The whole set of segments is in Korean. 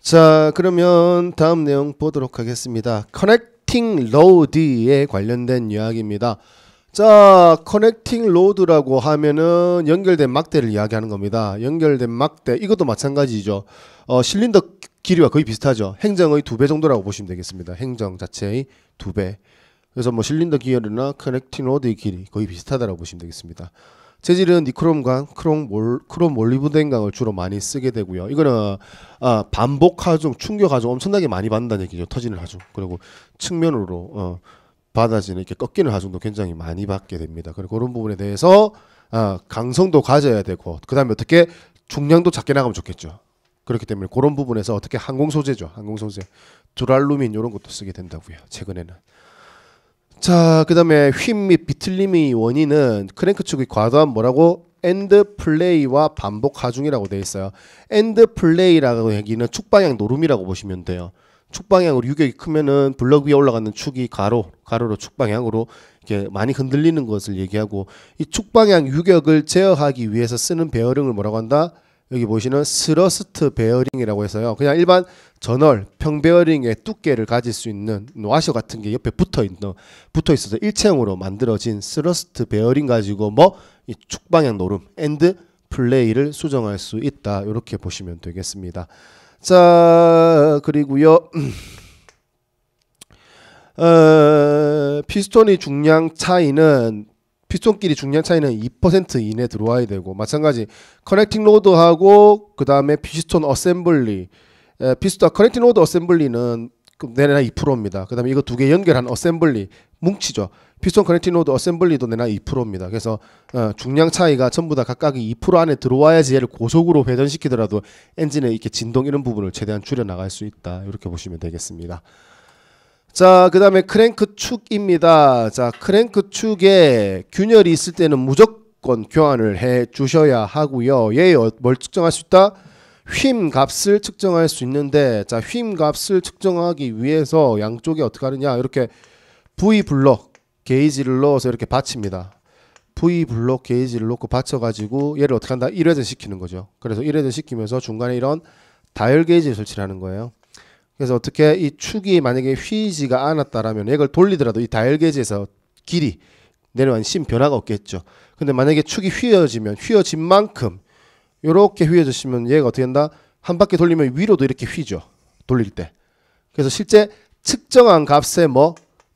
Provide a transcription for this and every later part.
자, 그러면 다음 내용 보도록 하겠습니다. 커넥팅 로드에 관련된 이야기입니다. 자, 커넥팅 로드라고 하면은 연결된 막대를 이야기하는 겁니다. 연결된 막대, 이것도 마찬가지죠. 어, 실린더 길이와 거의 비슷하죠. 행정의 두 배 정도라고 보시면 되겠습니다. 행정 자체의 두 배. 그래서 뭐 실린더 기어이나 커넥팅 로드의 길이 거의 비슷하다라고 보시면 되겠습니다. 재질은 니크롬광, 크롬, 몰, 크롬 몰리브덴광을 주로 많이 쓰게 되고요. 이거는 아, 반복 하중, 충격 하중 엄청나게 많이 받는다는 얘기죠. 터지는 하중. 그리고 측면으로 어, 받아지는 이렇게 꺾이는 하중도 굉장히 많이 받게 됩니다. 그리고 그런 부분에 대해서 아, 강성도 가져야 되고 그다음에 어떻게 중량도 작게 나가면 좋겠죠. 그렇기 때문에 그런 부분에서 어떻게 항공 소재죠. 항공 소재, 두랄루민 이런 것도 쓰게 된다고요. 최근에는. 자, 그다음에 휨및 비틀림의 원인은 크랭크축의 과도한 뭐라고 엔드 플레이와 반복 하중이라고 되어 있어요. 엔드 플레이라고 얘기는 축방향 노름이라고 보시면 돼요. 축방향으로 유격이 크면은 블럭 위에 올라가는 축이 가로, 가로로 축방향으로 이렇게 많이 흔들리는 것을 얘기하고 이 축방향 유격을 제어하기 위해서 쓰는 베어링을 뭐라고 한다? 여기 보시는 스러스트 베어링이라고 해서요. 그냥 일반 저널 평베어링의 두께를 가질 수 있는 와셔 같은 게 옆에 붙어 있는 붙어 있어서 일체형으로 만들어진 스러스트 베어링 가지고 뭐이 축방향 노름 엔드 플레이를 수정할 수 있다. 이렇게 보시면 되겠습니다. 자 그리고요. 어, 피스톤의 중량 차이는 피톤끼리 스 중량 차이는 2% 이내 들어와야 되고 마찬가지 커넥팅 로드하고 그 다음에 피스톤 어셈블리 에, 피스톤 아, 커넥팅 로드 어셈블리는 내나 내 2%입니다. 그 다음에 이거 두 개 연결한 어셈블리 뭉치죠. 피스톤 커넥팅 로드 어셈블리도 내나 2%입니다. 그래서 어, 중량 차이가 전부 다 각각이 2% 안에 들어와야지 얘를 고속으로 회전시키더라도 엔진의 이렇게 진동 이런 부분을 최대한 줄여 나갈 수 있다. 이렇게 보시면 되겠습니다. 자, 그 다음에 크랭크 축입니다. 자, 크랭크 축에 균열이 있을 때는 무조건 교환을 해 주셔야 하고요. 얘뭘 예, 어, 측정할 수 있다? 휨 값을 측정할 수 있는데, 자, 휨 값을 측정하기 위해서 양쪽에 어떻게 하느냐? 이렇게 V 블럭 게이지를 넣어서 이렇게 받칩니다. V 블록 게이지를 놓고 받쳐가지고 얘를 어떻게 한다? 1회전 시키는 거죠. 그래서 1회전 시키면서 중간에 이런 다열 게이지를 설치하는 거예요. 그래서 어떻게 이 축이 만약에 휘지가 않았다라면 이걸 돌리더라도 이 다일 게이지에서 길이 내려간 심 변화가 없겠죠. 근데 만약에 축이 휘어지면 휘어진 만큼 이렇게 휘어졌으면 얘가 어떻게 된다? 한 바퀴 돌리면 위로도 이렇게 휘죠. 돌릴 때. 그래서 실제 측정한 값에뭐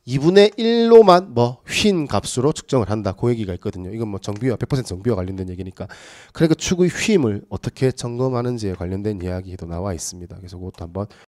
2분의 1로만 뭐 휜 값으로 측정을 한다. 고그 얘기가 있거든요. 이건 뭐 정비와 100% 정비와 관련된 얘기니까. 그러니까 축의 휘임을 어떻게 점검하는지에 관련된 이야기도 나와 있습니다. 그래서 그것도 한번